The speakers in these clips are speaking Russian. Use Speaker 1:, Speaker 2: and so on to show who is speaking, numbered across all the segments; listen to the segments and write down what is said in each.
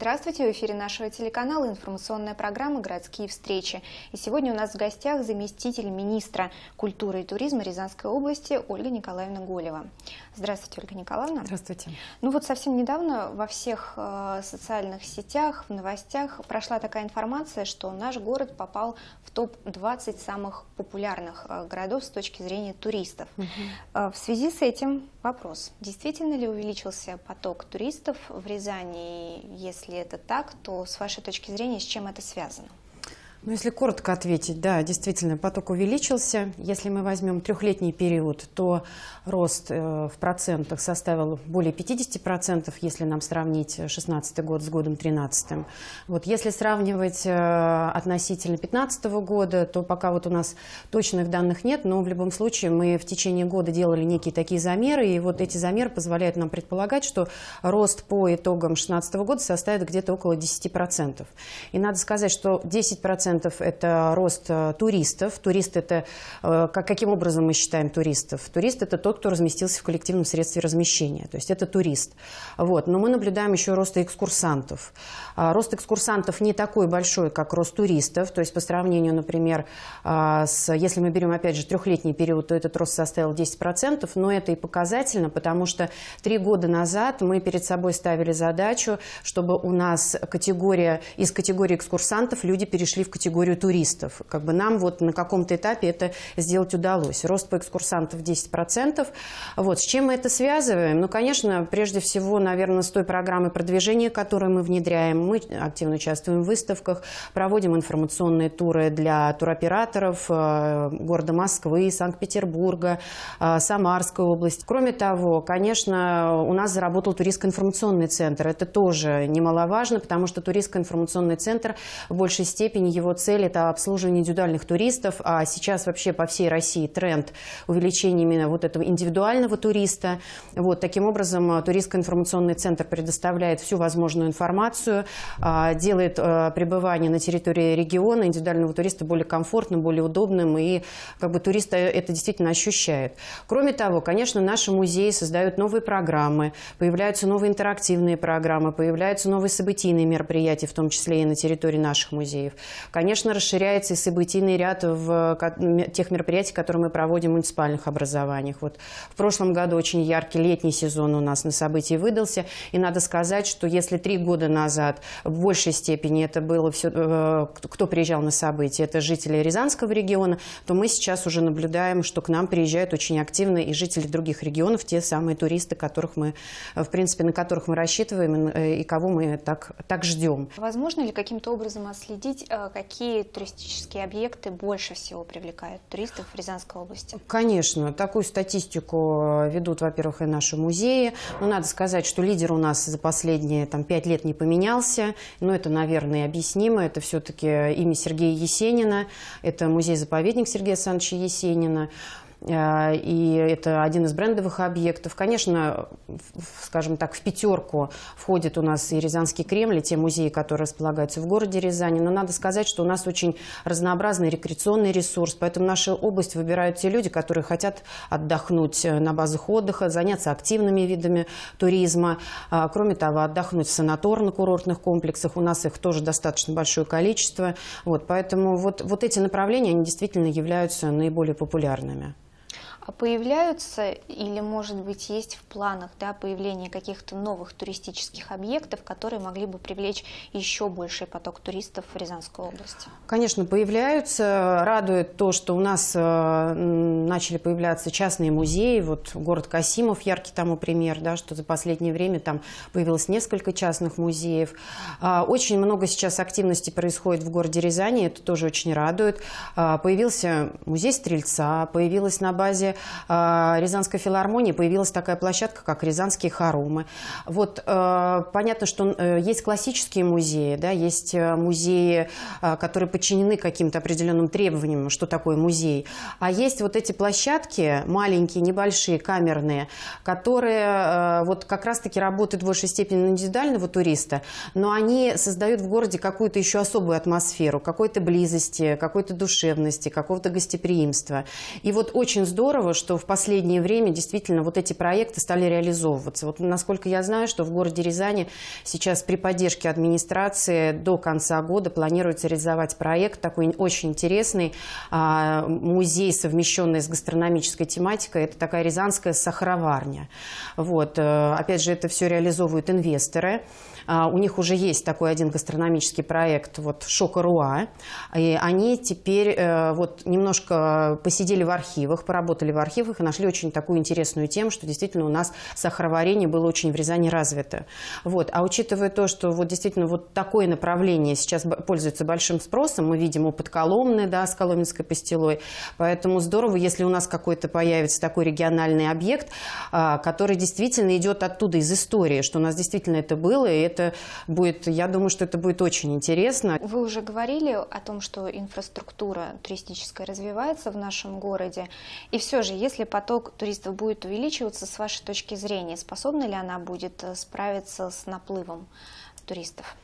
Speaker 1: Здравствуйте, в эфире нашего телеканала информационная программа «Городские встречи». И сегодня у нас в гостях заместитель министра культуры и туризма Рязанской области Ольга Николаевна Голева. Здравствуйте, Ольга Николаевна. Здравствуйте. Ну вот совсем недавно во всех э, социальных сетях, в новостях прошла такая информация, что наш город попал в топ-20 самых популярных э, городов с точки зрения туристов. Э, в связи с этим вопрос. Действительно ли увеличился поток туристов в Рязани, если если это так, то с вашей точки зрения, с чем это связано?
Speaker 2: Ну, если коротко ответить, да, действительно, поток увеличился. Если мы возьмем трехлетний период, то рост э, в процентах составил более 50%, если нам сравнить 2016 год с годом 2013. Вот, если сравнивать э, относительно 2015 года, то пока вот у нас точных данных нет, но в любом случае мы в течение года делали некие такие замеры, и вот эти замеры позволяют нам предполагать, что рост по итогам 2016 года составит где-то около 10%. И надо сказать, что 10% 5% это рост э, туристов. Турист это, э, как, каким образом мы считаем туристов? Турист это тот, кто разместился в коллективном средстве размещения, то есть это турист. Вот. Но мы наблюдаем еще рост экскурсантов. А, рост экскурсантов не такой большой, как рост туристов, то есть по сравнению, например, а, с, если мы берем, опять же, трехлетний период, то этот рост составил 10%, но это и показательно, потому что три года назад мы перед собой ставили задачу, чтобы у нас категория, из категории экскурсантов люди перешли в категорию категорию туристов. Как бы нам вот на каком-то этапе это сделать удалось. Рост по экскурсантов 10%. Вот. С чем мы это связываем? Ну, конечно, прежде всего, наверное, с той программы продвижения, которую мы внедряем. Мы активно участвуем в выставках, проводим информационные туры для туроператоров э, города Москвы, Санкт-Петербурга, э, Самарской области. Кроме того, конечно, у нас заработал туристско-информационный центр. Это тоже немаловажно, потому что туристско-информационный центр в большей степени его его цель – это обслуживание индивидуальных туристов, а сейчас вообще по всей России тренд увеличения именно вот этого индивидуального туриста. Вот, таким образом, э, туристско-информационный центр предоставляет всю возможную информацию, а, делает э, пребывание на территории региона индивидуального туриста более комфортным, более удобным, и как бы туриста э, это действительно ощущает. Кроме того, конечно, наши музеи создают новые программы, появляются новые интерактивные программы, появляются новые событийные мероприятия, в том числе и на территории наших музеев. Конечно, расширяется и событийный ряд в тех мероприятий, которые мы проводим в муниципальных образованиях. Вот в прошлом году очень яркий летний сезон у нас на событии выдался. И надо сказать, что если три года назад в большей степени это было все, э, кто приезжал на события, это жители Рязанского региона, то мы сейчас уже наблюдаем, что к нам приезжают очень активно и жители других регионов, те самые туристы, которых мы, э, в принципе, на которых мы рассчитываем э, и кого мы так, так ждем.
Speaker 1: Возможно ли каким-то образом отследить, какие туристические объекты больше всего привлекают туристов в Рязанской области?
Speaker 2: Конечно, такую статистику э, ведут, во-первых, и наши музеи. Но ну, надо сказать, что лидер у нас за последние там, пять лет не поменялся. Но это, наверное, объяснимо. Это все-таки имя Сергея Есенина. Это музей-заповедник Сергея Александровича Есенина. Э, и это один из брендовых объектов. Конечно, скажем так, в пятерку входит у нас и Рязанский Кремль, и те музеи, которые располагаются в городе Рязани. Но надо сказать, что у нас очень разнообразный рекреационный ресурс, поэтому нашу область выбирают те люди, которые хотят отдохнуть э, на базах отдыха, заняться активными видами туризма. А, кроме того, отдохнуть в санаторно-курортных комплексах. У нас их тоже достаточно большое количество. Вот, поэтому вот, вот эти направления, они действительно являются наиболее популярными.
Speaker 1: А появляются или, может быть, есть в планах да, появление каких-то новых туристических объектов, которые могли бы привлечь еще больший поток туристов в Рязанскую область?
Speaker 2: Конечно, появляются. Радует то, что у нас э, начали появляться частные музеи. Вот город Касимов яркий тому пример, да, что за последнее время там появилось несколько частных музеев. А, очень много сейчас активности происходит в городе Рязани, это тоже очень радует. А, появился музей Стрельца, появилась на базе Э, Рязанской филармонии появилась такая площадка, как Рязанские хорумы. Вот э, понятно, что э, есть классические музеи, да, есть музеи, которые подчинены каким-то определенным требованиям, что такое музей. А есть вот эти площадки, маленькие, небольшие, камерные, которые вот как раз-таки работают в большей степени индивидуального туриста, но они создают в городе какую-то еще особую атмосферу, какой-то близости, какой-то душевности, какого-то гостеприимства. И вот очень здорово, здорово, что в последнее время действительно вот эти проекты стали реализовываться. Вот насколько я знаю, что в городе Рязани сейчас при поддержке администрации до конца года планируется реализовать проект, такой очень интересный, а, музей, совмещенный с гастрономической тематикой. Это такая рязанская сахароварня. Вот. Э, опять же, это все реализовывают инвесторы. А, у них уже есть такой один гастрономический проект вот «Шокаруа». И они теперь э, вот немножко посидели в архивах, поработали в архивах и нашли очень такую интересную тему, что действительно у нас сахароварение было очень в Рязани развито. Вот. А учитывая то, что вот действительно вот такое направление сейчас пользуется большим спросом, мы видим опыт Коломны, да, с коломенской пастилой, поэтому здорово, если у нас какой-то появится такой региональный объект, а, который действительно идет оттуда, из истории, что у нас действительно это было, и это это будет, я думаю, что это будет очень интересно. Вы
Speaker 1: уже говорили о том, что инфраструктура туристическая развивается в нашем городе. И все же, если поток туристов будет увеличиваться, с вашей точки зрения, способна ли она будет э, справиться с наплывом туристов?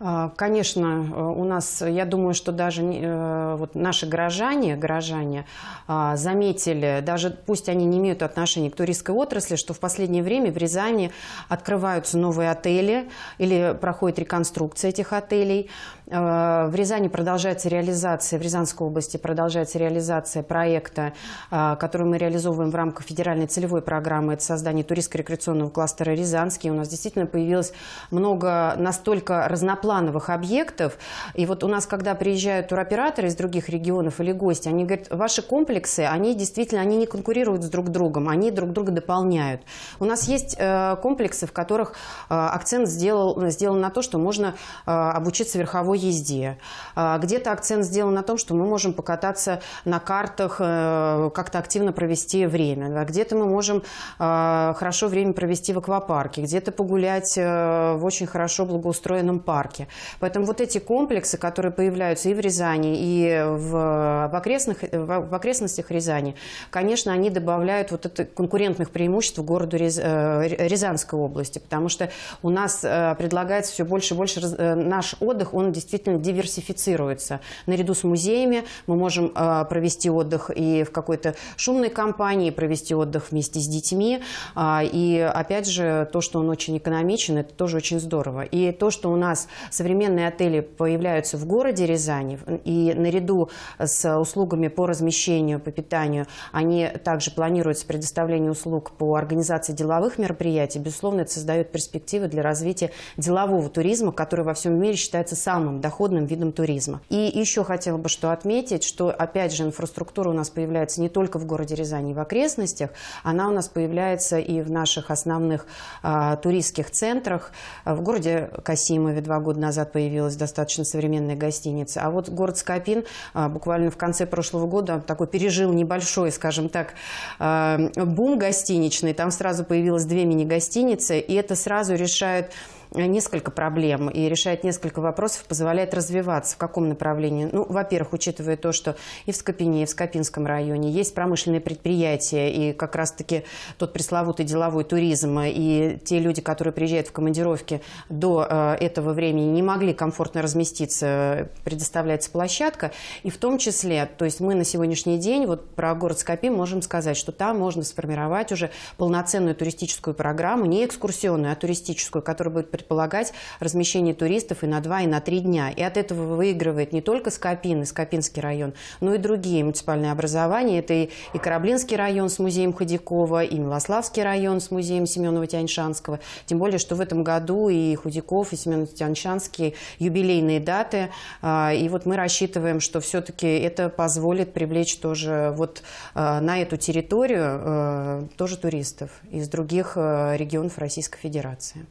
Speaker 2: А, конечно, э, у нас, я думаю, что даже э, вот наши горожане, горожане а, заметили, даже пусть они не имеют отношения к туристской отрасли, что в последнее время в Рязани открываются новые отели или проходит реконструкция этих отелей. Э, в Рязани продолжается реализация, в Рязанской области продолжается реализация проекта, э, который мы реализовываем в рамках федеральной целевой программы. Это создание туристско-рекреационного кластера «Рязанский». У нас действительно появилось много настолько разноплановых объектов. И вот у нас, когда приезжают туроператоры из других регионов или гости, они говорят, ваши комплексы, они действительно они не конкурируют с друг другом, они друг друга дополняют. У нас есть э, комплексы, в которых акцент сделал, сделан на то, что можно обучиться верховой верховой езде. А, где-то акцент сделан на том, что мы можем покататься на картах, э, как-то активно провести время. А где-то мы можем а, хорошо время провести в аквапарке, где-то погулять э, в очень хорошо благоустроенном парке. Поэтому вот эти комплексы, которые появляются и в Рязани, и в, окрестных, в окрестностях Рязани, конечно, они добавляют вот это конкурентных преимуществ городу Ряз, э, Рязанской области, потому что у нас предлагается все больше и больше наш отдых, он действительно действительно диверсифицируется. Наряду с музеями мы можем а, провести отдых и в какой-то шумной компании, провести отдых вместе с детьми. А, и опять же, то, что он очень экономичен, это тоже очень здорово. И то, что у нас современные отели появляются в городе Рязани, и наряду с услугами по размещению, по питанию, они также планируются предоставление услуг по организации деловых мероприятий, безусловно, это создает перспективы для развития делового туризма, который во всем мире считается самым самым доходным видом туризма. И еще хотела бы что отметить, что опять же инфраструктура у нас появляется не только в городе Рязани и в окрестностях, она у нас появляется и в наших основных а, туристских центрах. В городе Касимове два года назад появилась достаточно современная гостиница, а вот город Скопин а, буквально в конце прошлого года такой пережил небольшой, скажем так, а, бум гостиничный, там сразу появилось две мини-гостиницы, и это сразу решает Э, несколько проблем и решает несколько вопросов, позволяет развиваться. В каком направлении? Ну, во-первых, учитывая то, что и в Скопине, и в Скопинском районе есть промышленные предприятия, и как раз-таки тот пресловутый деловой туризм, и те люди, которые приезжают в командировки до э, этого времени, не могли комфортно разместиться, предоставляется площадка. И в том числе, то есть мы на сегодняшний день вот про город Скопин можем сказать, что там можно сформировать уже полноценную туристическую программу, не экскурсионную, а туристическую, которая будет предполагать размещение туристов и на два, и на три дня. И от этого выигрывает не только Скопин и Скопинский район, но и другие муниципальные образования. Это и, и Кораблинский район с музеем Ходякова, и Милославский район с музеем Семенова Тяньшанского. Тем более, что в этом году и Худяков, и Семенов Тяньшанский юбилейные даты. А, и вот мы рассчитываем, что все-таки это позволит привлечь тоже вот а, на эту территорию а, тоже туристов из других регионов Российской Федерации.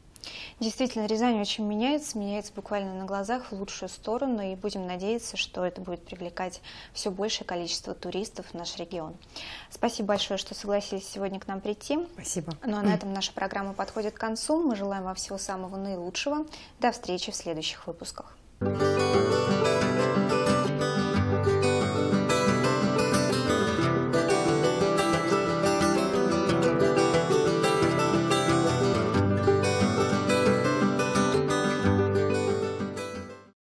Speaker 1: Действительно, Рязань очень меняется, меняется буквально на глазах в лучшую сторону, и будем надеяться, что это будет привлекать все большее количество туристов в наш регион. Спасибо большое, что согласились сегодня к нам прийти. Спасибо. Ну а на этом наша программа подходит к концу. Мы желаем вам всего самого наилучшего. До встречи в следующих выпусках.